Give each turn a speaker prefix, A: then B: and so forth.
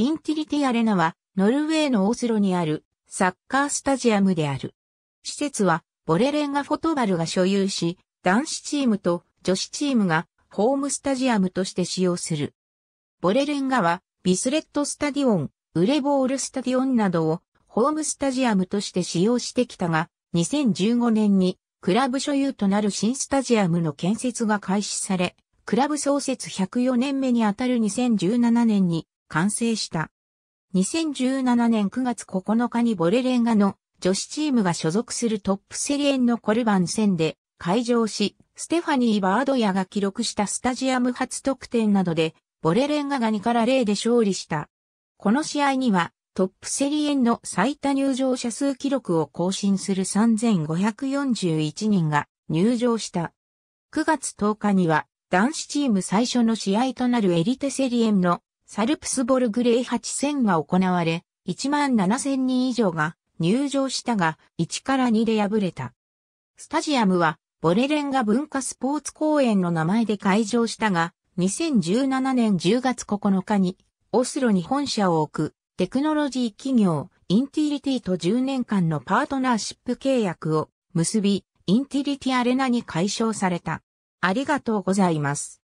A: インティリティアレナは、ノルウェーのオスロにあるサッカースタジアムである。施設は、ボレレンガフォトバルが所有し、男子チームと女子チームがホームスタジアムとして使用する。ボレレンガは、ビスレットスタディオン、ウレボールスタディオンなどをホームスタジアムとして使用してきたが、2015年にクラブ所有となる新スタジアムの建設が開始され、クラブ創設104年目にあたる2017年に完成した。2017年9月9日にボレレンガの女子チームが所属するトップセリエンのコルバン戦で会場し、ステファニー・バードヤが記録したスタジアム初得点などで、ボレレンガが2から0で勝利した。この試合には、トップセリエンの最多入場者数記録を更新する3541人が入場した。9月10日には、男子チーム最初の試合となるエリテセリエンのサルプスボルグレイ8000が行われ、1万7000人以上が入場したが、1から2で敗れた。スタジアムは、ボレレンガ文化スポーツ公園の名前で開場したが、2017年10月9日に、オスロに本社を置く、テクノロジー企業、インティリティと10年間のパートナーシップ契約を結び、インティリティアレナに解消された。ありがとうございます。